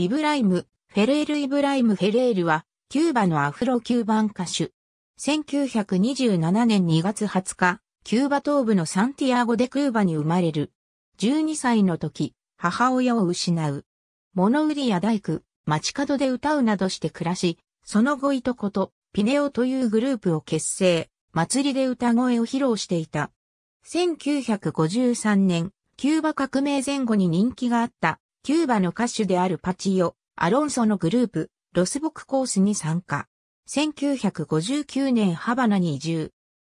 イブライム・フェレール・イブライム・フェレールは、キューバのアフロ・キューバン歌手。1927年2月20日、キューバ東部のサンティアゴ・デ・クーバに生まれる。12歳の時、母親を失う。物売りや大工、街角で歌うなどして暮らし、その後いとこと、ピネオというグループを結成、祭りで歌声を披露していた。1953年、キューバ革命前後に人気があったキューバの歌手であるパチオ、アロンソのグループ、ロスボクコースに参加。1959年ハバナに移住。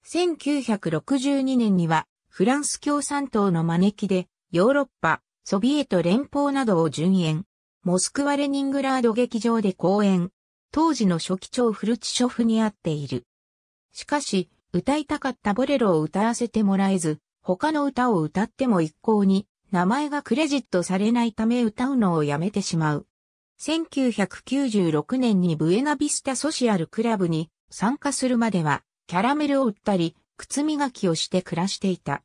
1962年にはフランス共産党の招きでヨーロッパ、ソビエト連邦などを順延。モスクワレニングラード劇場で公演。当時の初期長フルチショフに会っている。しかし、歌いたかったボレロを歌わせてもらえず、他の歌を歌っても一向に名前がクレジットされないため歌うのをやめてしまう。1996年にブエナビスタソシアルクラブに参加するまではキャラメルを売ったり、靴磨きをして暮らしていた。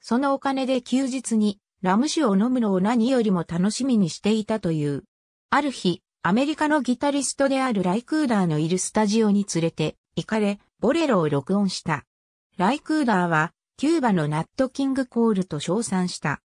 そのお金で休日にラム酒を飲むのを何よりも楽しみにしていたという。ある日、アメリカのギタリストであるライクーダーのいるスタジオに連れて行かれ、ボレロを録音した。ライクーダーは、キューバのナットキングコールと称賛した。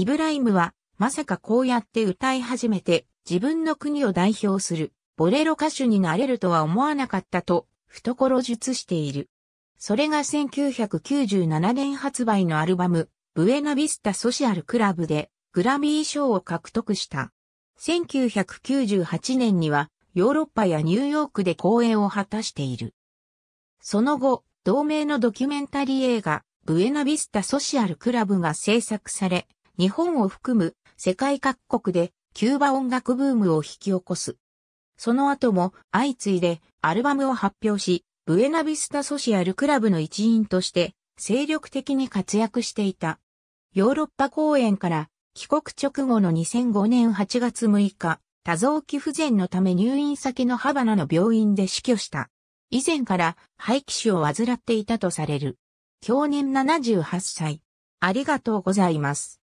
イブライムは、まさかこうやって歌い始めて、自分の国を代表する、ボレロ歌手になれるとは思わなかったと、懐術している。それが1997年発売のアルバム、ブエナビスタソシアルクラブで、グラミー賞を獲得した。1998年には、ヨーロッパやニューヨークで公演を果たしている。その後、同名のドキュメンタリー映画、ブエナビスタソシアルクラブが制作され、日本を含む世界各国でキューバ音楽ブームを引き起こす。その後も相次いでアルバムを発表し、ブエナビスタソシアルクラブの一員として精力的に活躍していた。ヨーロッパ公演から帰国直後の2005年8月6日、多臓器不全のため入院先のハバナの病院で死去した。以前から肺気腫を患っていたとされる。去年78歳。ありがとうございます。